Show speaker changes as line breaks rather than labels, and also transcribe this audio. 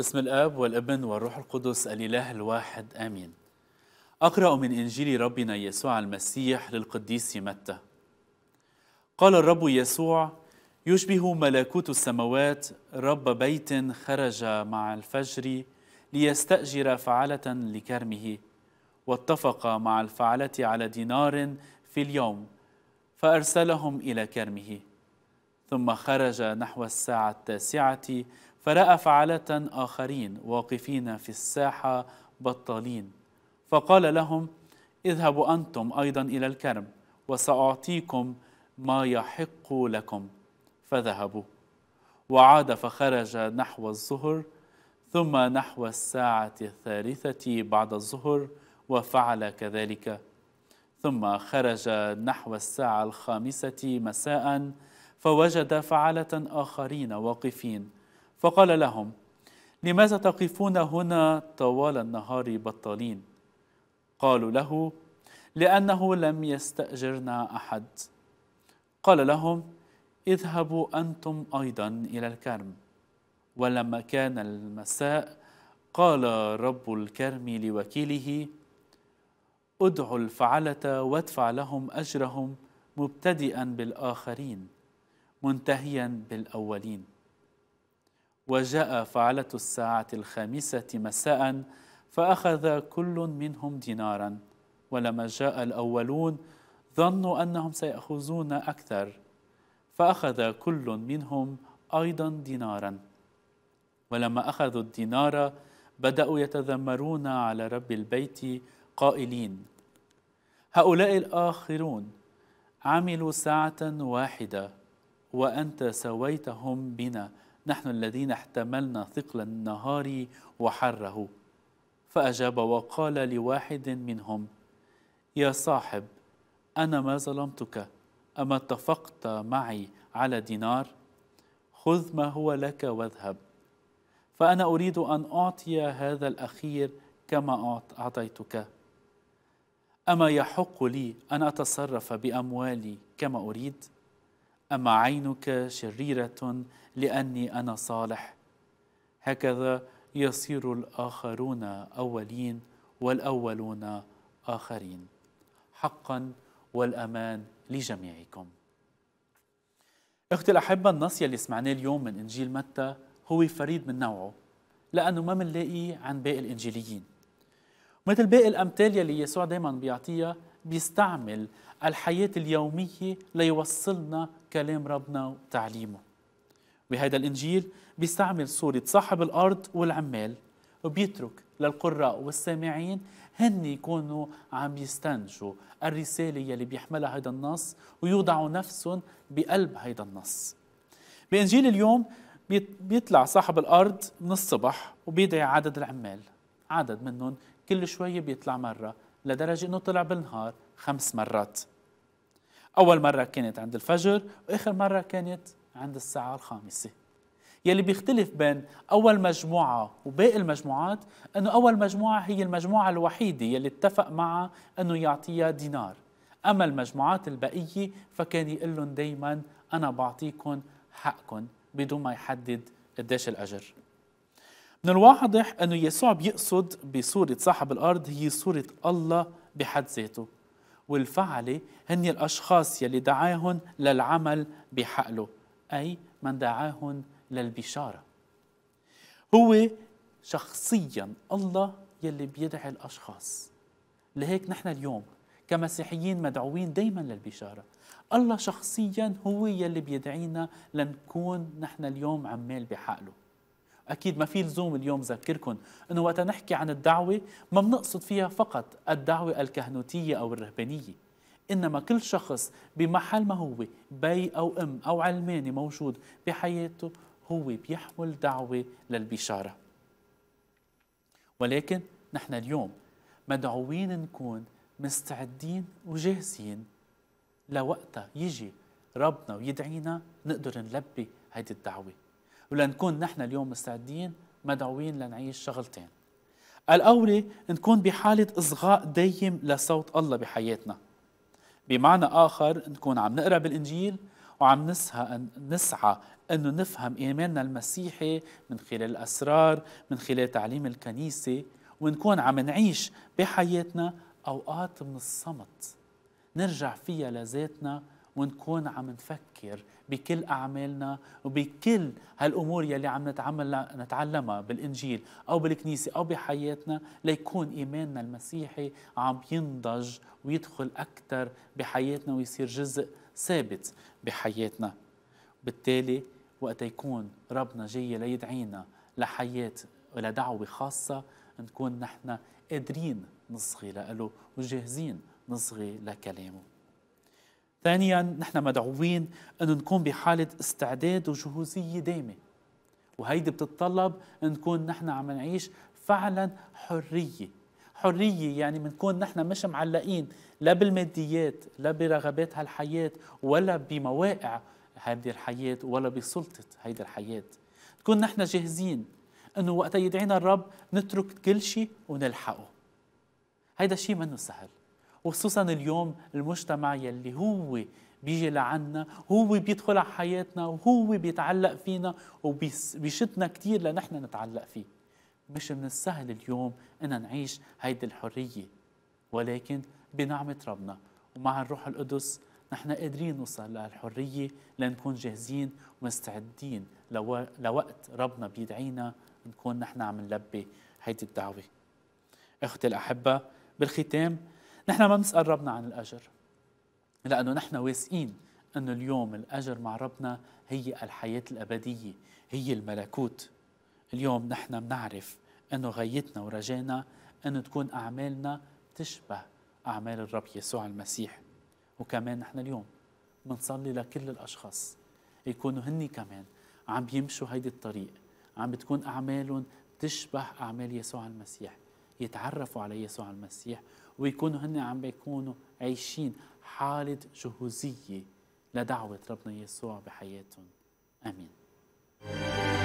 بسم الاب والابن والروح القدس الاله الواحد امين. اقرا من انجيل ربنا يسوع المسيح للقديس متى. قال الرب يسوع: يشبه ملكوت السماوات رب بيت خرج مع الفجر ليستاجر فعله لكرمه واتفق مع الفعله على دينار في اليوم فارسلهم الى كرمه ثم خرج نحو الساعه التاسعه فراى فعله اخرين واقفين في الساحه بطالين فقال لهم اذهبوا انتم ايضا الى الكرم وساعطيكم ما يحق لكم فذهبوا وعاد فخرج نحو الظهر ثم نحو الساعه الثالثه بعد الظهر وفعل كذلك ثم خرج نحو الساعه الخامسه مساء فوجد فعله اخرين واقفين فقال لهم لماذا تقفون هنا طوال النهار بطالين قالوا له لانه لم يستاجرنا احد قال لهم اذهبوا انتم ايضا الى الكرم ولما كان المساء قال رب الكرم لوكيله ادعوا الفعله وادفع لهم اجرهم مبتدئا بالاخرين منتهيا بالاولين وجاء فعلة الساعة الخامسة مساء فأخذ كل منهم دينارا ولما جاء الأولون ظنوا أنهم سيأخذون أكثر فأخذ كل منهم أيضا دينارا ولما أخذوا الدينار بدأوا يتذمرون على رب البيت قائلين هؤلاء الآخرون عملوا ساعة واحدة وأنت سويتهم بنا نحن الذين احتملنا ثقل النهار وحره فأجاب وقال لواحد منهم يا صاحب أنا ما ظلمتك أما اتفقت معي على دينار خذ ما هو لك واذهب فأنا أريد أن أعطي هذا الأخير كما أعطيتك أما يحق لي أن أتصرف بأموالي كما أريد؟ أما عينك شريرة لأني أنا صالح هكذا يصير الآخرون أولين والأولون آخرين حقا والأمان لجميعكم اختي الأحبة النص يلي سمعناه اليوم من إنجيل متى هو فريد من نوعه لأنه ما منلاقيه عن باقي الإنجيليين مثل باقي الأمثال يلي يسوع دايما بيعطيها بيستعمل الحياة اليومية ليوصلنا كلام ربنا وتعليمه بهذا الإنجيل بيستعمل صورة صاحب الأرض والعمال وبيترك للقراء والسامعين هن يكونوا عم يستنجوا الرسالة يلي بيحملها هيدا النص ويوضعوا نفسهم بقلب هيدا النص بإنجيل اليوم بيطلع صاحب الأرض من الصبح وبيدعي عدد العمال عدد منهم كل شوية بيطلع مرة لدرجة أنه طلع بالنهار خمس مرات أول مرة كانت عند الفجر وآخر مرة كانت عند الساعة الخامسة يلي بيختلف بين أول مجموعة وباقي المجموعات أنه أول مجموعة هي المجموعة الوحيدة يلي اتفق معها أنه يعطيها دينار أما المجموعات البقية فكان يقول لهم دايما أنا بعطيكم حقكم بدون ما يحدد قديش الأجر من الواضح أنه يسوع بيقصد بصورة صاحب الأرض هي صورة الله بحد ذاته والفعلة هن الأشخاص يلي دعاهن للعمل بحقله أي من دعاهن للبشارة هو شخصيا الله يلي بيدعي الأشخاص لهيك نحن اليوم كمسيحيين مدعوين دايما للبشارة الله شخصيا هو يلي بيدعينا لنكون نحن اليوم عمال بحقله اكيد ما في لزوم اليوم ذكركم انه وقت نحكي عن الدعوه ما بنقصد فيها فقط الدعوه الكهنوتيه او الرهبانيه انما كل شخص بمحل ما هو بي او ام او علماني موجود بحياته هو بيحمل دعوه للبشاره ولكن نحن اليوم مدعوين نكون مستعدين وجاهزين لوقتها يجي ربنا ويدعينا نقدر نلبي هيدي الدعوه ولنكون نحن اليوم مستعدين مدعوين لنعيش شغلتين الأولى نكون بحالة إصغاء دايم لصوت الله بحياتنا بمعنى آخر نكون عم نقرأ بالإنجيل وعم نسعى, نسعى أنه نفهم إيماننا المسيحي من خلال الأسرار من خلال تعليم الكنيسة ونكون عم نعيش بحياتنا أوقات من الصمت نرجع فيها لذاتنا ونكون عم نفكر بكل أعمالنا وبكل هالأمور يلي عم نتعمل نتعلمها بالإنجيل أو بالكنيسة أو بحياتنا ليكون إيماننا المسيحي عم ينضج ويدخل أكثر بحياتنا ويصير جزء ثابت بحياتنا بالتالي وقت يكون ربنا جاي ليدعينا لحياة ولدعوة خاصة نكون نحن قادرين نصغي له وجاهزين نصغي لكلامه ثانيا نحن مدعوين أن نكون بحالة استعداد وجهوزية دائمة وهيدي بتتطلب أن نكون نحن عم نعيش فعلا حرية حرية يعني بنكون نحن مش معلقين لا بالماديات لا برغبات هالحياة ولا بمواقع هذه الحياة ولا بسلطة هيدي الحياة تكون نحن جاهزين انه وقت يدعينا الرب نترك كل شيء ونلحقه هيدا شيء منه سهل وخصوصا اليوم المجتمع يلي هو بيجي لعنا هو بيدخل على حياتنا وهو بيتعلق فينا وبيشدنا كثير لنحن نتعلق فيه مش من السهل اليوم أن نعيش هيدي الحرية ولكن بنعمة ربنا ومع الروح القدس نحن قادرين نوصل للحرية لنكون جاهزين ومستعدين لو... لوقت ربنا بيدعينا نكون نحن عم نلبي هيدي الدعوة أختي الأحبة بالختام نحن ما بنسأل ربنا عن الأجر لأنه نحن واثقين أنه اليوم الأجر مع ربنا هي الحياة الأبدية هي الملكوت اليوم نحن بنعرف أنه غايتنا ورجانا أنه تكون أعمالنا تشبه أعمال الرب يسوع المسيح وكمان نحن اليوم بنصلي لكل الأشخاص يكونوا هني كمان عم بيمشوا هيدي الطريق عم بتكون أعمالهم تشبه أعمال يسوع المسيح يتعرفوا على يسوع المسيح ويكونوا هن عم بيكونوا عايشين حالة جهوزية لدعوة ربنا يسوع بحياتهم آمين